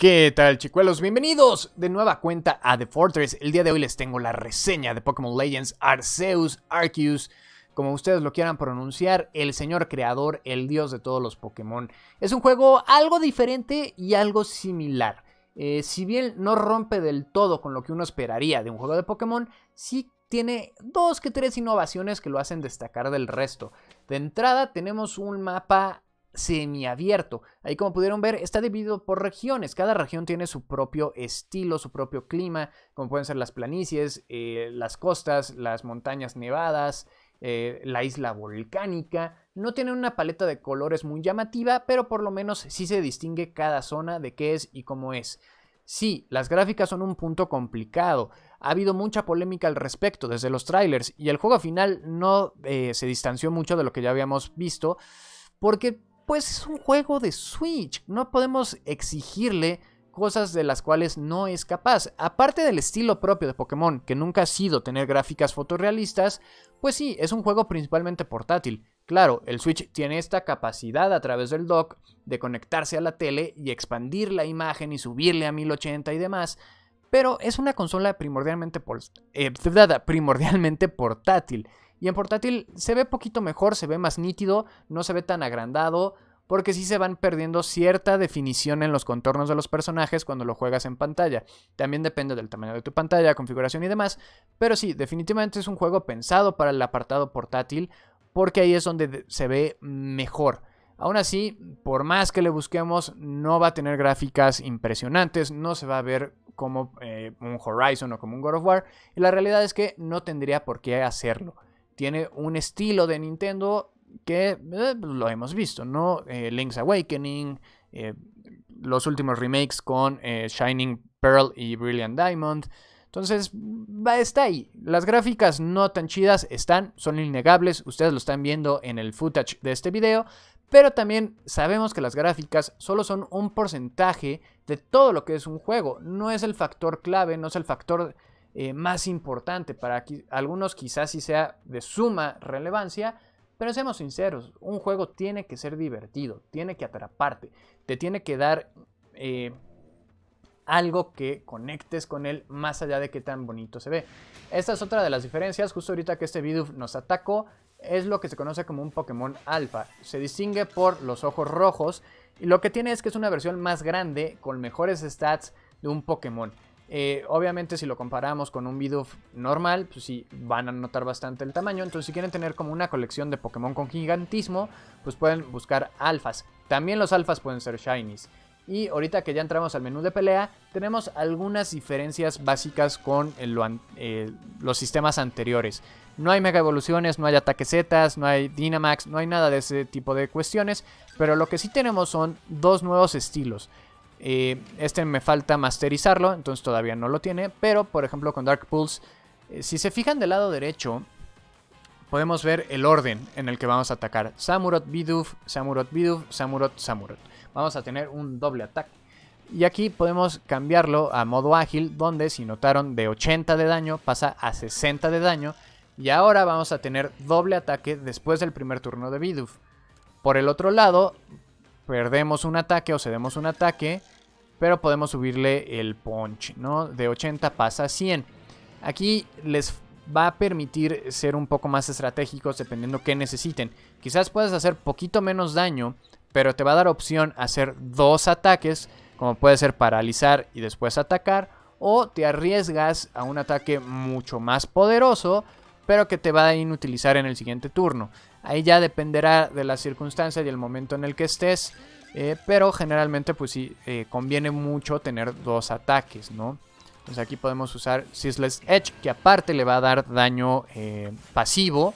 ¿Qué tal chicuelos? Bienvenidos de nueva cuenta a The Fortress. El día de hoy les tengo la reseña de Pokémon Legends Arceus, Arceus, como ustedes lo quieran pronunciar, el señor creador, el dios de todos los Pokémon. Es un juego algo diferente y algo similar. Eh, si bien no rompe del todo con lo que uno esperaría de un juego de Pokémon, sí tiene dos que tres innovaciones que lo hacen destacar del resto. De entrada tenemos un mapa semiabierto. Ahí como pudieron ver está dividido por regiones. Cada región tiene su propio estilo, su propio clima, como pueden ser las planicies, eh, las costas, las montañas nevadas, eh, la isla volcánica. No tiene una paleta de colores muy llamativa, pero por lo menos sí se distingue cada zona de qué es y cómo es. Sí, las gráficas son un punto complicado. Ha habido mucha polémica al respecto desde los trailers y el juego final no eh, se distanció mucho de lo que ya habíamos visto porque pues es un juego de Switch. No podemos exigirle cosas de las cuales no es capaz. Aparte del estilo propio de Pokémon, que nunca ha sido tener gráficas fotorrealistas, pues sí, es un juego principalmente portátil. Claro, el Switch tiene esta capacidad a través del dock de conectarse a la tele y expandir la imagen y subirle a 1080 y demás, pero es una consola primordialmente, eh, primordialmente portátil y en portátil se ve poquito mejor, se ve más nítido, no se ve tan agrandado, porque sí se van perdiendo cierta definición en los contornos de los personajes cuando lo juegas en pantalla. También depende del tamaño de tu pantalla, configuración y demás, pero sí, definitivamente es un juego pensado para el apartado portátil, porque ahí es donde se ve mejor. Aún así, por más que le busquemos, no va a tener gráficas impresionantes, no se va a ver como eh, un Horizon o como un God of War, y la realidad es que no tendría por qué hacerlo tiene un estilo de Nintendo que eh, pues, lo hemos visto, ¿no? Eh, Link's Awakening, eh, los últimos remakes con Shining Pearl y Brilliant Diamond. Entonces, está ahí. Las gráficas no tan chidas están, son innegables, ustedes lo están viendo en el footage de este video, pero también sabemos que las gráficas solo son un porcentaje de todo lo que es un juego, no es el factor clave, no es el factor eh, más importante. Para algunos quizás si sea de suma relevancia, pero seamos sinceros, un juego tiene que ser divertido, tiene que atraparte, te tiene que dar eh, algo que conectes con él más allá de qué tan bonito se ve. Esta es otra de las diferencias, justo ahorita que este video nos atacó, es lo que se conoce como un Pokémon alfa. Se distingue por los ojos rojos y lo que tiene es que es una versión más grande con mejores stats de un Pokémon. Eh, obviamente si lo comparamos con un Bidoof normal, pues sí van a notar bastante el tamaño. Entonces si quieren tener como una colección de Pokémon con gigantismo, pues pueden buscar alfas. También los alfas pueden ser shinies. Y ahorita que ya entramos al menú de pelea, tenemos algunas diferencias básicas con eh, los sistemas anteriores. No hay mega evoluciones, no hay Ataque Z, no hay Dynamax, no hay nada de ese tipo de cuestiones. Pero lo que sí tenemos son dos nuevos estilos este me falta masterizarlo, entonces todavía no lo tiene. Pero, por ejemplo, con Dark Pulse, eh, si se fijan del lado derecho, podemos ver el orden en el que vamos a atacar. Samurot, Biduf, Samurot, Biduf, Samurot, Samurot. Vamos a tener un doble ataque. Y aquí podemos cambiarlo a modo ágil, donde si notaron de 80 de daño pasa a 60 de daño. Y ahora vamos a tener doble ataque después del primer turno de Biduf. Por el otro lado, perdemos un ataque o cedemos un ataque, pero podemos subirle el punch, ¿no? De 80 pasa a 100. Aquí les va a permitir ser un poco más estratégicos dependiendo qué necesiten. Quizás puedes hacer poquito menos daño, pero te va a dar opción a hacer dos ataques, como puede ser paralizar y después atacar, o te arriesgas a un ataque mucho más poderoso, pero que te va a inutilizar en el siguiente turno. Ahí ya dependerá de la circunstancia y el momento en el que estés. Eh, pero generalmente pues sí, eh, conviene mucho tener dos ataques, ¿no? Entonces aquí podemos usar Sisless Edge, que aparte le va a dar daño eh, pasivo.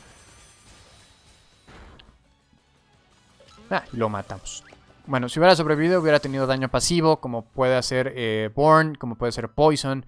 Ah, lo matamos. Bueno, si hubiera sobrevivido hubiera tenido daño pasivo, como puede hacer Born, como puede ser Poison,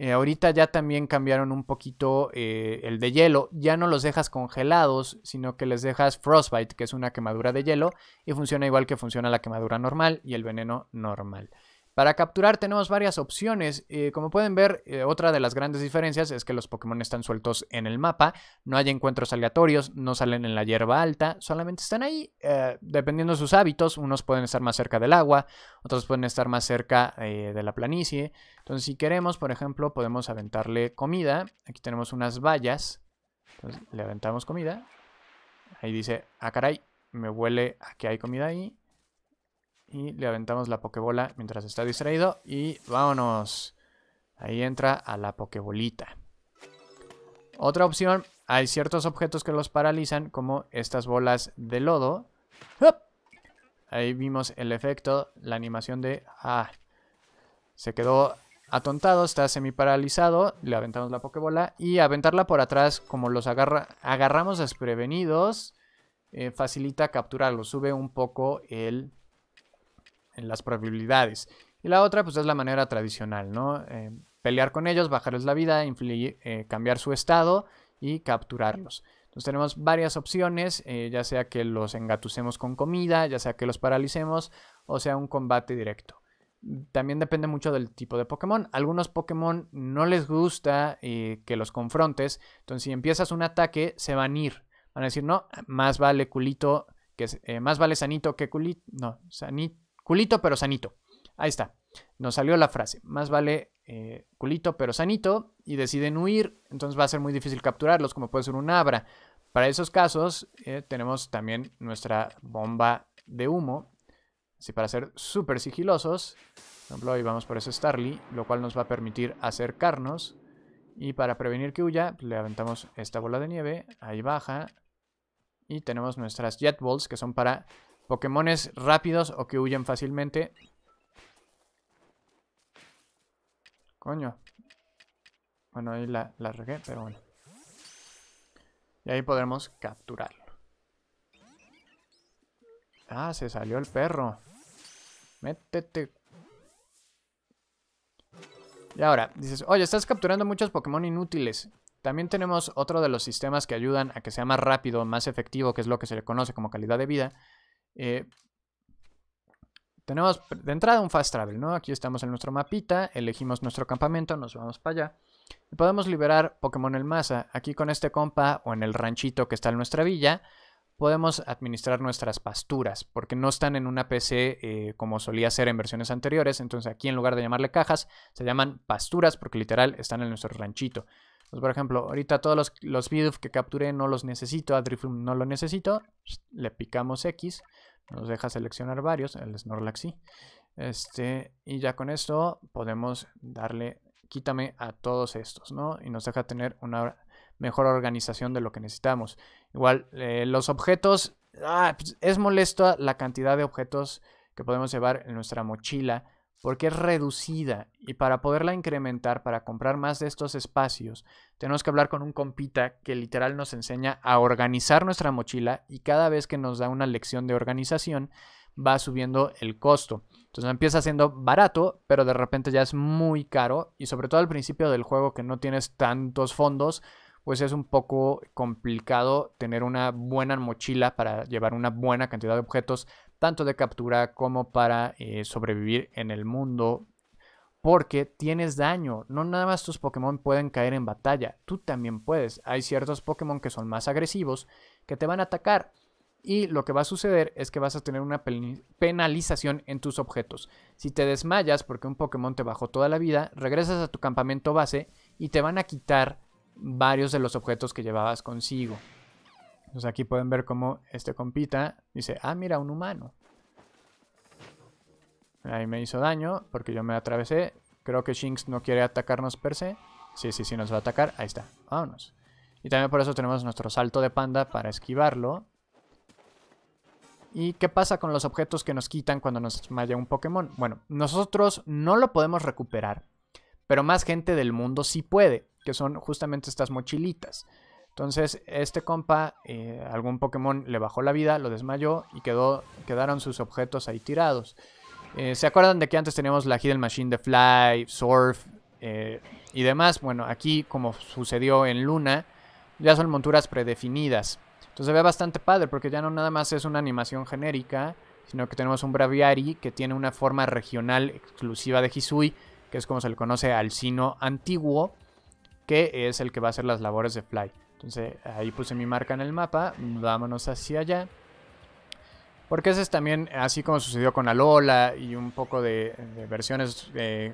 eh, ahorita ya también cambiaron un poquito eh, el de hielo. Ya no los dejas congelados, sino que les dejas frostbite, que es una quemadura de hielo, y funciona igual que funciona la quemadura normal y el veneno normal. Para capturar tenemos varias opciones. Eh, como pueden ver, eh, otra de las grandes diferencias es que los Pokémon están sueltos en el mapa, no hay encuentros aleatorios, no salen en la hierba alta, solamente están ahí eh, dependiendo de sus hábitos. Unos pueden estar más cerca del agua, otros pueden estar más cerca de la planicie. Entonces si queremos, por ejemplo, podemos aventarle comida. Aquí tenemos unas vallas. le aventamos comida. Ahí dice, ah caray, me huele a que hay comida ahí. Y le aventamos la pokebola mientras está distraído. Y vámonos. Ahí entra a la pokebolita. Otra opción, hay ciertos objetos que los paralizan, como estas bolas de lodo. Ahí vimos el efecto, la animación de... Ah, se quedó atontado, está semi paralizado, le aventamos la pokebola y aventarla por atrás, como los agarra, agarramos desprevenidos, eh, facilita capturarlo, sube un poco el en las probabilidades. Y la otra, pues es la manera tradicional, ¿no? Eh, pelear con ellos, bajarles la vida, eh, cambiar su estado y capturarlos. Entonces tenemos varias opciones, eh, ya sea que los engatusemos con comida, ya sea que los paralicemos o sea un combate directo. También depende mucho del tipo de Pokémon. Algunos Pokémon no les gusta que los confrontes, entonces si empiezas un ataque se van a ir. Van a decir, no, más vale culito que... más vale sanito que culito... No, sanito... Culito pero sanito. Ahí está. Nos salió la frase. Más vale eh, culito pero sanito y deciden huir. Entonces va a ser muy difícil capturarlos como puede ser un abra. Para esos casos eh, tenemos también nuestra bomba de humo. Así para ser súper sigilosos. Por ejemplo, ahí vamos por ese Starly, lo cual nos va a permitir acercarnos. Y para prevenir que huya, le aventamos esta bola de nieve. Ahí baja. Y tenemos nuestras Jet Balls, que son para Pokémones rápidos o que huyen fácilmente. Coño. Bueno, ahí la, regué, pero bueno. Y ahí podremos capturarlo. Ah, se salió el perro. Métete. Y ahora, dices, oye, estás capturando muchos Pokémon inútiles. También tenemos otro de los sistemas que ayudan a que sea más rápido, más efectivo, que es lo que se le conoce como calidad de vida, eh, tenemos de entrada un fast travel, ¿no? Aquí estamos en nuestro mapita, elegimos nuestro campamento, nos vamos para allá. podemos liberar Pokémon en masa. Aquí con este compa o en el ranchito que está en nuestra villa, podemos administrar nuestras pasturas, porque no están en una PC eh, como solía ser en versiones anteriores. Entonces aquí en lugar de llamarle cajas, se llaman pasturas porque literal están en nuestro ranchito. Pues, por ejemplo, ahorita todos los, los que capturé no los necesito, a no lo necesito. Le picamos X. Nos deja seleccionar varios, el Snorlax Este, y ya con esto podemos darle quítame a todos estos, ¿no? Y nos deja tener una mejor organización de lo que necesitamos. Igual, eh, los objetos, ah, pues, es molesto la cantidad de objetos que podemos llevar en nuestra mochila porque es reducida y para poderla incrementar, para comprar más de estos espacios, tenemos que hablar con un compita que literal nos enseña a organizar nuestra mochila y cada vez que nos da una lección de organización va subiendo el costo. Entonces empieza siendo barato, pero de repente ya es muy caro y sobre todo al principio del juego que no tienes tantos fondos, pues es un poco complicado tener una buena mochila para llevar una buena cantidad de objetos tanto de captura como para eh, sobrevivir en el mundo. Porque tienes daño, no nada más tus Pokémon pueden caer en batalla, tú también puedes. Hay ciertos Pokémon que son más agresivos, que te van a atacar. Y lo que va a suceder es que vas a tener una penalización en tus objetos. Si te desmayas porque un Pokémon te bajó toda la vida, regresas a tu campamento base y te van a quitar varios de los objetos que llevabas consigo. Entonces aquí pueden ver cómo este compita dice, ah, mira, un humano. Ahí me hizo daño porque yo me atravesé. Creo que Shinx no quiere atacarnos per se. Sí, sí, sí nos va a atacar. Ahí está. Vámonos. Y también por eso tenemos nuestro salto de panda para esquivarlo. ¿Y qué pasa con los objetos que nos quitan cuando nos desmaya un Pokémon? Bueno, nosotros no lo podemos recuperar, pero más gente del mundo sí puede, que son justamente estas mochilitas. Entonces, este compa, eh, algún Pokémon le bajó la vida, lo desmayó y quedó, quedaron sus objetos ahí tirados. Eh, ¿Se acuerdan de que antes teníamos la Hidden Machine de Fly, Surf eh, y demás? Bueno, aquí, como sucedió en Luna, ya son monturas predefinidas. Entonces se ve bastante padre porque ya no nada más es una animación genérica, sino que tenemos un Braviary que tiene una forma regional exclusiva de Hisui, que es como se le conoce al sino antiguo, que es el que va a hacer las labores de Fly. Entonces ahí puse mi marca en el mapa, vámonos hacia allá. Porque ese es también, así como sucedió con Alola y un poco de, versiones de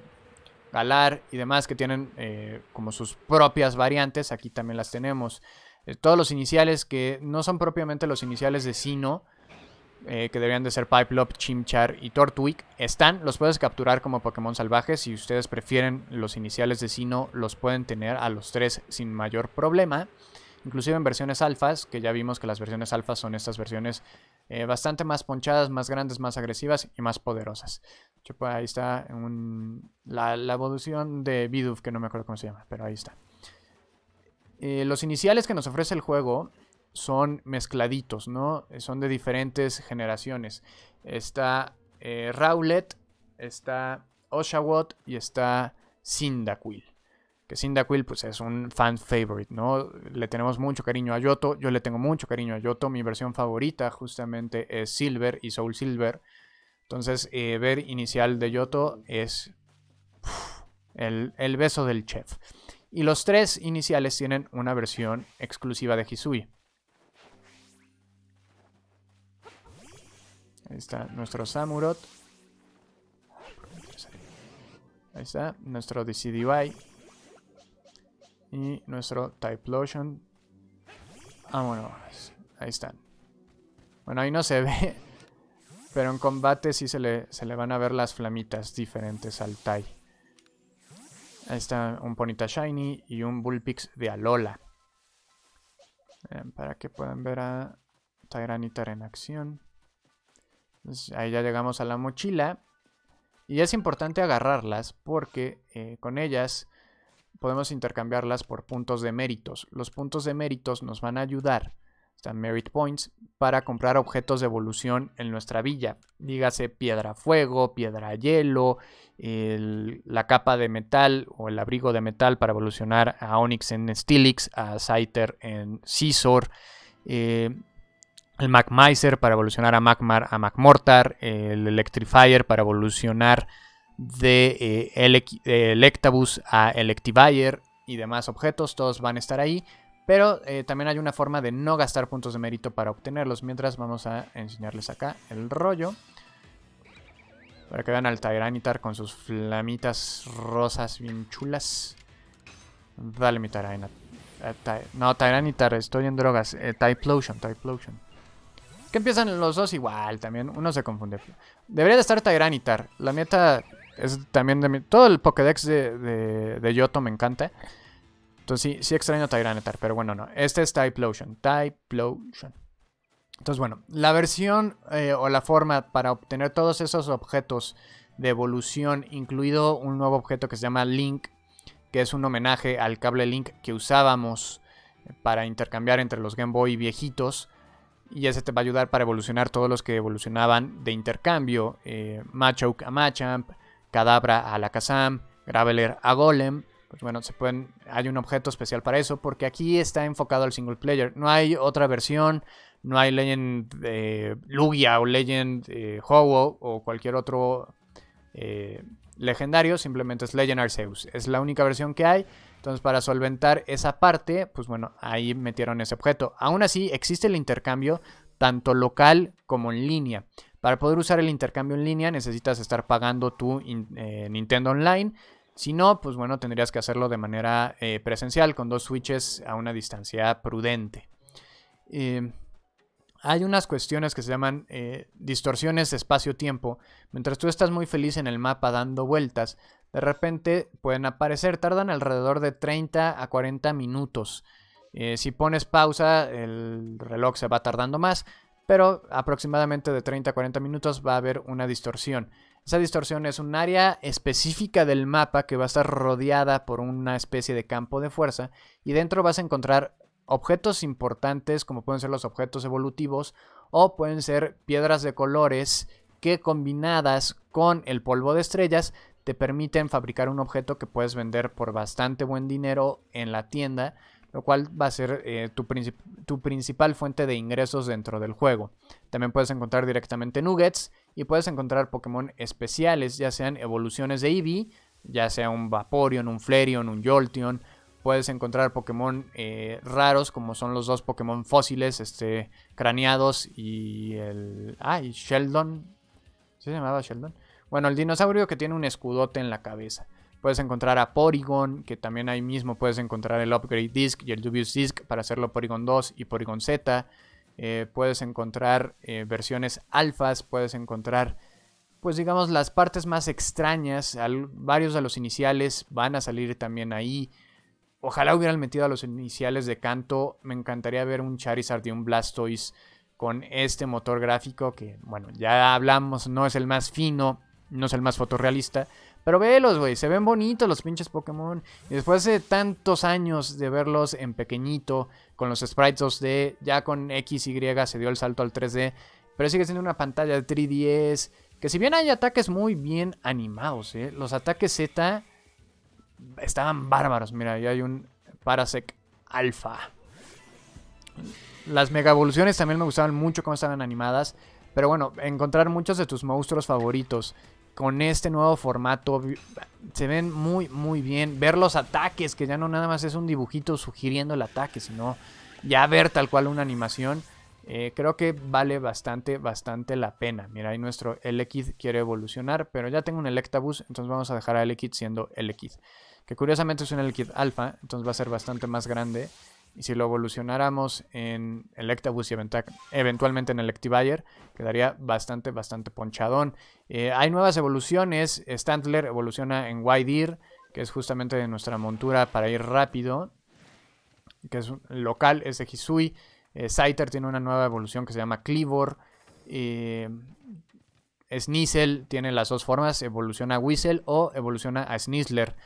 Galar y demás que tienen eh, como sus propias variantes, aquí también las tenemos. Eh, todos los iniciales que no son propiamente los iniciales de Sino, eh, que deberían de ser Pipelop, Chimchar y tortwick están. Los puedes capturar como Pokémon salvajes. Si ustedes prefieren los iniciales de Sino, los pueden tener a los tres sin mayor problema. Inclusive en versiones alfas, que ya vimos que las versiones alfas son estas versiones eh, bastante más ponchadas, más grandes, más agresivas y más poderosas. Pues, ahí está la, evolución de Bidoof, que no me acuerdo cómo se llama, pero ahí está. Eh, los iniciales que nos ofrece el juego son mezcladitos, ¿no? Eh, son de diferentes generaciones. Está eh, Rowlet, está Oshawott y está Cyndaquil. Que Cyndaquil pues es un fan favorite, ¿no? Le tenemos mucho cariño a Yoto, yo le tengo mucho cariño a Yoto, mi versión favorita justamente es Silver y Soul Silver. Entonces, eh, ver inicial de Yoto es el, el beso del chef. Y los tres iniciales tienen una versión exclusiva de Hisui. Ahí está nuestro Samurot. Ahí está nuestro Divide. Y nuestro Typlosion. Vámonos. Ahí están. Bueno, ahí no se ve. Pero en combate sí se le, van a ver las flamitas diferentes al Tai. Ahí está un Ponita Shiny y un Bullpix de Alola. para que puedan ver a Tyranitar en acción ahí ya llegamos a la mochila. Y es importante agarrarlas porque eh, con ellas podemos intercambiarlas por puntos de méritos. Los puntos de méritos nos van a ayudar, están merit points, para comprar objetos de evolución en nuestra villa. Dígase piedra fuego, piedra hielo, la capa de metal o el abrigo de metal para evolucionar a Onyx en Stilix, a Scyther en Scizor. Eh, el Magmiser para evolucionar a Magmar a Magmortar, el Electrifier para evolucionar de eh, Electabus a Electivire y demás objetos, todos van a estar ahí. Pero eh, también hay una forma de no gastar puntos de mérito para obtenerlos. Mientras vamos a enseñarles acá el rollo. Para que vean al Tyranitar con sus flamitas rosas bien chulas. Dale mi Tyranitar. Eh, no, Tyranitar, estoy en drogas. Lotion, Type Lotion. Que empiezan los dos igual también. Uno se confunde. Debería de estar Tyranitar. La meta es también de mi... Todo el Pokédex de, de, Yoto me encanta. Entonces sí, sí extraño Tyranitar, pero bueno, no. Este es Typlosion. Typlosion. Entonces bueno, la versión eh, o la forma para obtener todos esos objetos de evolución, incluido un nuevo objeto que se llama Link, que es un homenaje al cable Link que usábamos para intercambiar entre los Game Boy viejitos y ese te va a ayudar para evolucionar todos los que evolucionaban de intercambio, eh, a Machamp, Cadabra a Lakazam, Graveler a Golem. Pues bueno, se pueden, hay un objeto especial para eso porque aquí está enfocado al single player. No hay otra versión, no hay Legend eh, Lugia o Legend eh, o cualquier otro eh, legendario, simplemente es Legend Arceus. Es la única versión que hay entonces, para solventar esa parte, pues bueno, ahí metieron ese objeto. Aún así, existe el intercambio tanto local como en línea. Para poder usar el intercambio en línea necesitas estar pagando tu eh, Nintendo Online. Si no, pues bueno, tendrías que hacerlo de manera eh, presencial con dos switches a una distancia prudente. Eh, hay unas cuestiones que se llaman distorsiones espacio-tiempo. Mientras tú estás muy feliz en el mapa dando vueltas, de repente pueden aparecer, tardan alrededor de 30 a 40 minutos. Eh, si pones pausa, el reloj se va tardando más, pero aproximadamente de 30 a 40 minutos va a haber una distorsión. Esa distorsión es un área específica del mapa que va a estar rodeada por una especie de campo de fuerza y dentro vas a encontrar objetos importantes como pueden ser los objetos evolutivos o pueden ser piedras de colores que combinadas con el polvo de estrellas te permiten fabricar un objeto que puedes vender por bastante buen dinero en la tienda, lo cual va a ser eh, tu, principal fuente de ingresos dentro del juego. También puedes encontrar directamente nuggets y puedes encontrar Pokémon especiales, ya sean evoluciones de Eevee, ya sea un Vaporeon, un Flareon, un Jolteon. Puedes encontrar Pokémon eh, raros, como son los dos Pokémon fósiles, este, craneados y el... Ah, Sheldon. se llamaba Sheldon? Bueno, el dinosaurio que tiene un escudote en la cabeza. Puedes encontrar a Porygon, que también ahí mismo puedes encontrar el Upgrade Disc y el Dubious Disc para hacerlo Porygon 2 y Porygon Z. Eh, puedes encontrar eh, versiones alfas, puedes encontrar, pues digamos, las partes más extrañas. varios de los iniciales van a salir también ahí. Ojalá hubieran metido a los iniciales de canto. Me encantaría ver un Charizard y un Blastoise con este motor gráfico que, bueno, ya hablamos, no es el más fino, no es el más fotorrealista. Pero velos, güey, se ven bonitos los pinches Pokémon. Y después de tantos años de verlos en pequeñito, con los sprites 2D, ya con XY se dio el salto al 3D. Pero sigue siendo una pantalla de 3DS. Que si bien hay ataques muy bien animados, ¿eh? los ataques Z estaban bárbaros. Mira, ahí hay un Parasec Alpha. Las mega evoluciones también me gustaban mucho cómo estaban animadas. Pero bueno, encontrar muchos de tus monstruos favoritos con este nuevo formato. Se ven muy, muy bien. Ver los ataques, que ya no nada más es un dibujito sugiriendo el ataque, sino ya ver tal cual una animación. Eh, creo que vale bastante, bastante la pena. Mira, ahí nuestro Elekid quiere evolucionar, pero ya tengo un electabus entonces vamos a dejar a Elekid siendo Elekid. Que curiosamente es un Elekid alfa, entonces va a ser bastante más grande. Y si lo evolucionáramos en Electabus y eventualmente en Electivire, quedaría bastante, bastante ponchadón. Eh, hay nuevas evoluciones. Stantler evoluciona en Wydeer, que es justamente de nuestra montura para ir rápido. Que es local, es de Hisui. Eh, Scyther tiene una nueva evolución que se llama Cleavor. Eh, Sneasel tiene las dos formas, evoluciona a Whistle o evoluciona a Sneasler.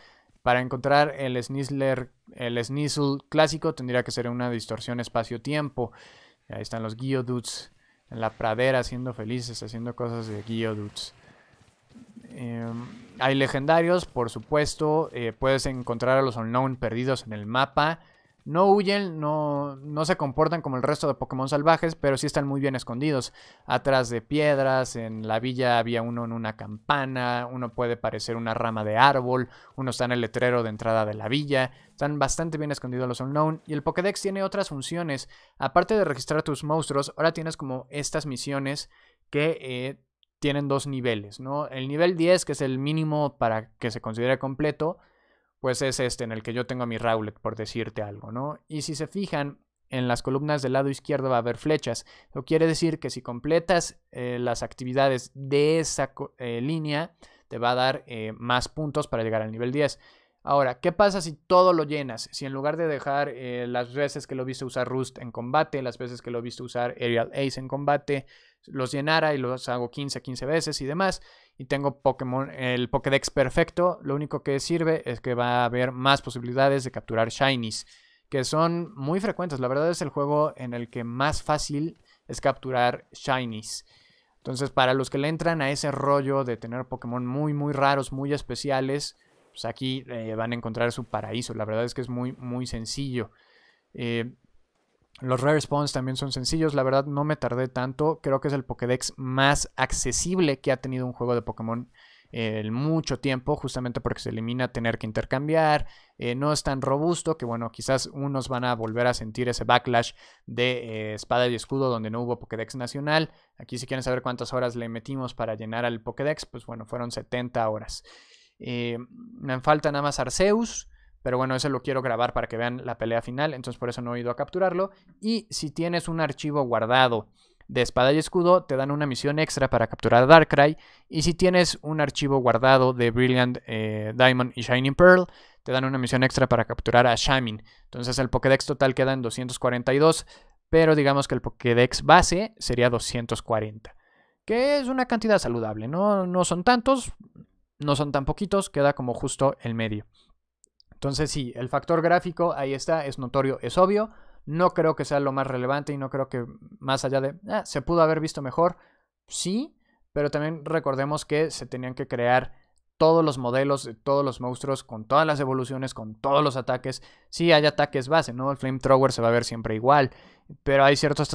Para encontrar el el Snizzle clásico tendría que ser una distorsión espacio-tiempo. Ahí están los Geodudes en la pradera siendo felices, haciendo cosas de Geodudes. Em, hay legendarios, por supuesto. Eh, puedes encontrar a los Unknown perdidos en el mapa. No huyen, no, no se comportan como el resto de Pokémon salvajes, pero sí están muy bien escondidos. Atrás de piedras, en la villa había uno en una campana, uno puede parecer una rama de árbol, uno está en el letrero de entrada de la villa. Están bastante bien escondidos los Unknown. Y el Pokédex tiene otras funciones. Aparte de registrar tus monstruos, ahora tienes como estas misiones que eh, tienen dos niveles, El nivel 10, que es el mínimo para que se considere completo pues es este en el que yo tengo mi Rowlet, por decirte algo, ¿no? Y si se fijan, en las columnas del lado izquierdo va a haber flechas. Lo quiere decir que si completas eh, las actividades de esa eh, línea, te va a dar eh, más puntos para llegar al nivel 10. Ahora, ¿qué pasa si todo lo llenas? Si en lugar de dejar las veces que lo viste usar Rust en combate, las veces que lo visto usar Aerial Ace en combate, los llenara y los hago 15, 15 veces y demás, y tengo Pokémon, el Pokédex perfecto, lo único que sirve es que va a haber más posibilidades de capturar Shinies, que son muy frecuentes. La verdad es el juego en el que más fácil es capturar Shinies. Entonces, para los que le entran a ese rollo de tener Pokémon muy, muy raros, muy especiales, pues aquí eh, van a encontrar su paraíso. La verdad es que es muy, muy sencillo. Eh, los rare spawns también son sencillos, la verdad no me tardé tanto, creo que es el Pokédex más accesible que ha tenido un juego de Pokémon eh, en mucho tiempo, justamente porque se elimina tener que intercambiar, eh, no es tan robusto que bueno, quizás unos van a volver a sentir ese backlash de eh, espada y escudo donde no hubo Pokédex nacional. Aquí si quieren saber cuántas horas le metimos para llenar al Pokédex, pues bueno, fueron 70 horas. me falta nada más Arceus. Pero bueno, ese lo quiero grabar para que vean la pelea final, entonces por eso no he ido a capturarlo. Y si tienes un archivo guardado de espada y escudo, te dan una misión extra para capturar a Darkrai. Y si tienes un archivo guardado de Brilliant eh, Diamond y Shining Pearl, te dan una misión extra para capturar a Shamin. Entonces el Pokédex total queda en 242, pero digamos que el Pokédex base sería 240. Que es una cantidad saludable, ¿no? No son tantos, no son tan poquitos, queda como justo el medio. Entonces sí, el factor gráfico ahí está, es notorio, es obvio. No creo que sea lo más relevante y no creo que más allá de, ah, se pudo haber visto mejor, sí, pero también recordemos que se tenían que crear todos los modelos de todos los monstruos, con todas las evoluciones, con todos los ataques. Sí, hay ataques base, ¿no? El Flamethrower se va a ver siempre igual, pero hay ciertos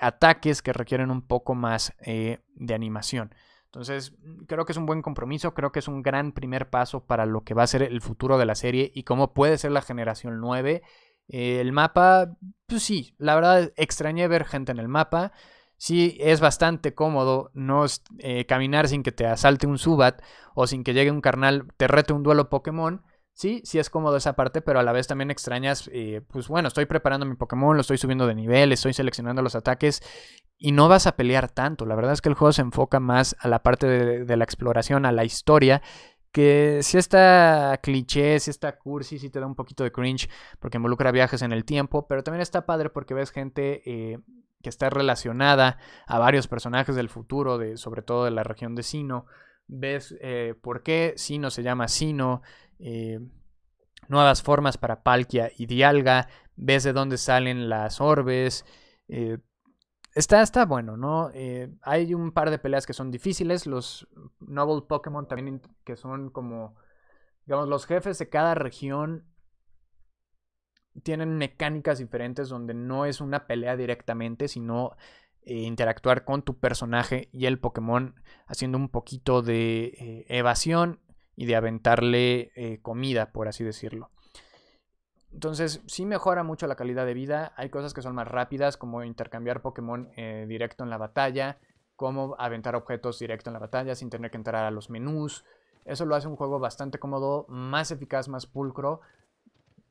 ataques que requieren un poco más eh, de animación. Entonces, creo que es un buen compromiso, creo que es un gran primer paso para lo que va a ser el futuro de la serie y cómo puede ser la generación 9. Eh, el mapa, pues sí, la verdad extrañé ver gente en el mapa. Sí, es bastante cómodo no eh, caminar sin que te asalte un Subat o sin que llegue un carnal, te rete un duelo Pokémon. Sí, sí es cómodo esa parte, pero a la vez también extrañas, eh, pues bueno, estoy preparando mi Pokémon, lo estoy subiendo de nivel, estoy seleccionando los ataques y no vas a pelear tanto. La verdad es que el juego se enfoca más a la parte de, la exploración, a la historia, que si está cliché, si está cursi, si te da un poquito de cringe, porque involucra viajes en el tiempo, pero también está padre porque ves gente eh, que está relacionada a varios personajes del futuro, de, sobre todo de la región de Sino. Ves eh, por qué Sino se llama Sino. Eh, nuevas formas para Palkia y Dialga. Ves de dónde salen las orbes. Está, está bueno, ¿no? Eh, hay un par de peleas que son difíciles. Los Noble Pokémon también, que son como, digamos, los jefes de cada región tienen mecánicas diferentes donde no es una pelea directamente, sino eh, interactuar con tu personaje y el Pokémon haciendo un poquito de eh, evasión y de aventarle comida, por así decirlo. Entonces, sí mejora mucho la calidad de vida. Hay cosas que son más rápidas, como intercambiar Pokémon eh, directo en la batalla, como aventar objetos directo en la batalla sin tener que entrar a los menús. Eso lo hace un juego bastante cómodo, más eficaz, más pulcro.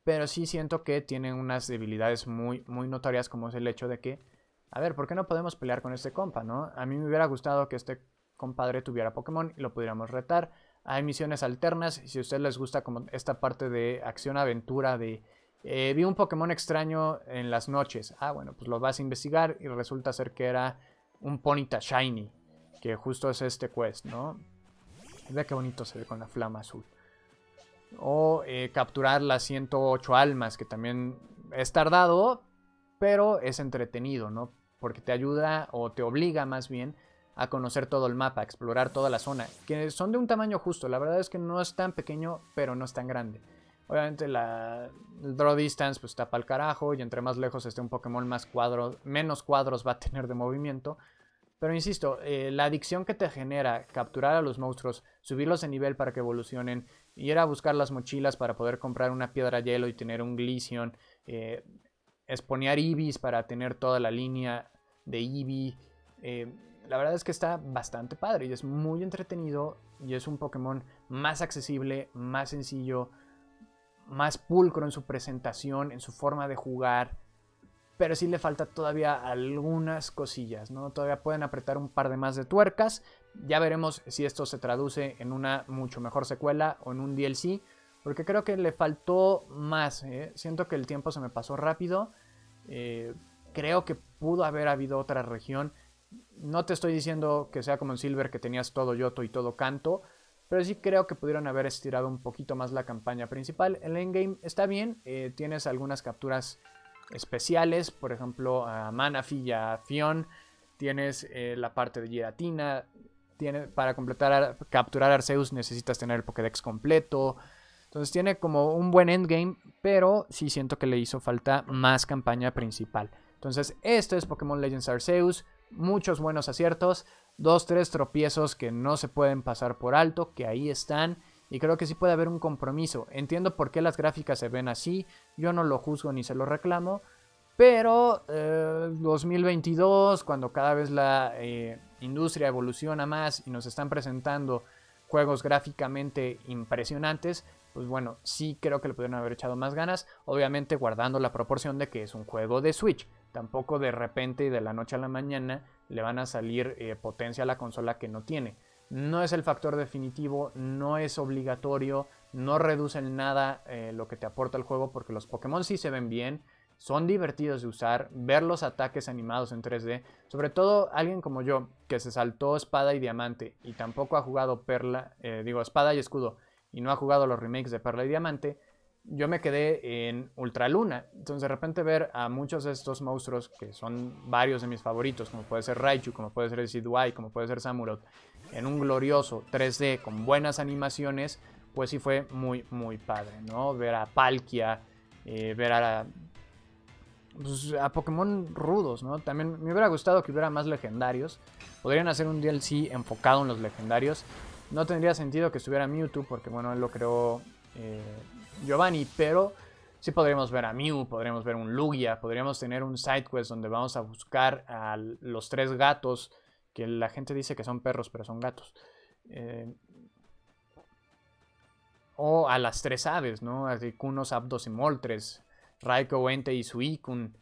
Pero sí siento que tiene unas debilidades muy, muy notorias, como es el hecho de que, a ver, ¿por qué no podemos pelear con este compa, no? A mí me hubiera gustado que este compadre tuviera Pokémon y lo pudiéramos retar. Hay misiones alternas, si a ustedes les gusta como esta parte de acción-aventura de eh, vi un Pokémon extraño en las noches. Ah, bueno, pues lo vas a investigar y resulta ser que era un Ponyta Shiny, que justo es este quest, ¿no? Mira qué bonito se ve con la flama azul. O eh, capturar las 108 almas, que también es tardado, pero es entretenido, ¿no? Porque te ayuda o te obliga más bien a conocer todo el mapa, a explorar toda la zona, que son de un tamaño justo, la verdad es que no es tan pequeño, pero no es tan grande. Obviamente la draw distance pues está para el carajo y entre más lejos esté un Pokémon más menos cuadros va a tener de movimiento. Pero insisto, eh, la adicción que te genera capturar a los monstruos, subirlos de nivel para que evolucionen, ir a buscar las mochilas para poder comprar una piedra hielo y tener un Gleason, exponer eh, exponear Ibis para tener toda la línea de Eevee. Eh, la verdad es que está bastante padre y es muy entretenido y es un Pokémon más accesible, más sencillo más pulcro en su presentación, en su forma de jugar, pero sí le falta todavía algunas cosillas, ¿no? Todavía pueden apretar un par de más de tuercas. Ya veremos si esto se traduce en una mucho mejor secuela o en un DLC, porque creo que le faltó más. ¿eh? Siento que el tiempo se me pasó rápido. Eh, creo que pudo haber habido otra región. No te estoy diciendo que sea como en Silver que tenías todo Yoto y todo Canto, pero sí creo que pudieron haber estirado un poquito más la campaña principal. El endgame está bien, eh, tienes algunas capturas especiales, por ejemplo a Manafi y a Fion. Tienes eh, la parte de Giratina. Tiene, para completar, capturar Arceus necesitas tener el Pokédex completo. Entonces tiene como un buen endgame, pero sí siento que le hizo falta más campaña principal. Entonces, esto es Pokémon Legends Arceus. Muchos buenos aciertos dos, tres tropiezos que no se pueden pasar por alto, que ahí están. Y creo que sí puede haber un compromiso. Entiendo por qué las gráficas se ven así. Yo no lo juzgo ni se lo reclamo. Pero 2022, eh, cuando cada vez la eh, industria evoluciona más y nos están presentando juegos gráficamente impresionantes, pues bueno, sí creo que le pudieron haber echado más ganas, obviamente guardando la proporción de que es un juego de Switch. Tampoco de repente y de la noche a la mañana le van a salir eh, potencia a la consola que no tiene. No es el factor definitivo, no es obligatorio, no en nada eh, lo que te aporta el juego porque los Pokémon sí se ven bien, son divertidos de usar, ver los ataques animados en 3D, sobre todo alguien como yo que se saltó espada y diamante y tampoco ha jugado perla, eh, digo espada y escudo y no ha jugado los remakes de perla y diamante, yo me quedé en Ultraluna. Entonces de repente ver a muchos de estos monstruos, que son varios de mis favoritos, como puede ser Raichu, como puede ser Siduai, como puede ser Samurot, en un glorioso 3D con buenas animaciones, pues sí fue muy, muy padre, ¿no? Ver a Palkia, eh, ver a, pues, a Pokémon rudos, ¿no? También me hubiera gustado que hubiera más legendarios. Podrían hacer un DLC enfocado en los legendarios. No tendría sentido que estuviera Mewtwo, porque bueno, él lo creó... Eh, Giovanni, pero sí podríamos ver a Mew, podríamos ver un Lugia, podríamos tener un sidequest donde vamos a buscar a los tres gatos, que la gente dice que son perros, pero son gatos. Eh, o a las tres aves, ¿no? Así Kunos, Abdos y Moltres, Raikou, Ente y Suikun.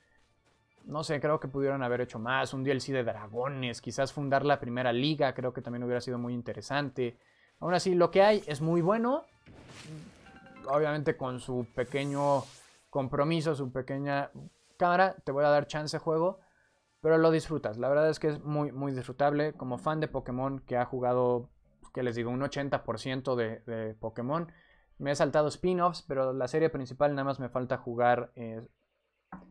No sé, creo que pudieron haber hecho más. Un DLC de dragones, quizás fundar la primera liga, creo que también hubiera sido muy interesante. Aún así, lo que hay es muy bueno obviamente con su pequeño compromiso, su pequeña cámara, te voy a dar chance juego, pero lo disfrutas. La verdad es que es muy, muy disfrutable. Como fan de Pokémon que ha jugado, que les digo, un 80% de, Pokémon, me he saltado spin-offs, pero la serie principal nada más me falta jugar, eh,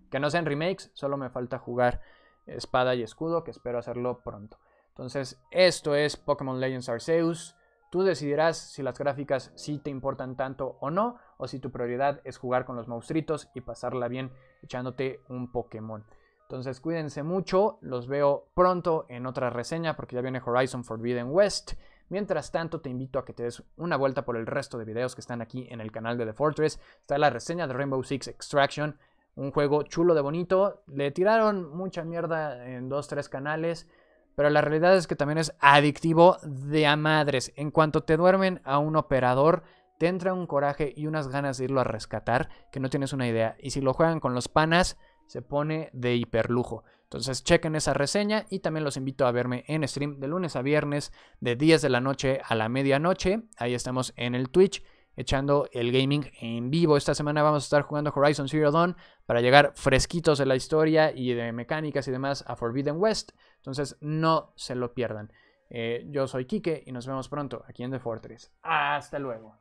que no sean remakes, solo me falta jugar Espada y Escudo, que espero hacerlo pronto. Entonces, esto es Pokémon Legends Arceus. Tú decidirás si las gráficas sí te importan tanto o no, o si tu prioridad es jugar con los monstruitos y pasarla bien echándote un Pokémon. Entonces cuídense mucho, los veo pronto en otra reseña porque ya viene Horizon Forbidden West. Mientras tanto, te invito a que te des una vuelta por el resto de videos que están aquí en el canal de The Fortress. Está la reseña de Rainbow Six Extraction, un juego chulo de bonito. Le tiraron mucha mierda en dos, tres canales pero la realidad es que también es adictivo de a madres. En cuanto te duermen a un operador, te entra un coraje y unas ganas de irlo a rescatar que no tienes una idea. Y si lo juegan con los panas, se pone de hiperlujo. Entonces chequen esa reseña y también los invito a verme en stream de lunes a viernes de 10 de la noche a la medianoche. Ahí estamos en el Twitch echando el gaming en vivo. Esta semana vamos a estar jugando Horizon Zero Dawn para llegar fresquitos de la historia y de mecánicas y demás a Forbidden West. Entonces no se lo pierdan. Eh, yo soy Kike y nos vemos pronto aquí en The Fortress. Hasta luego.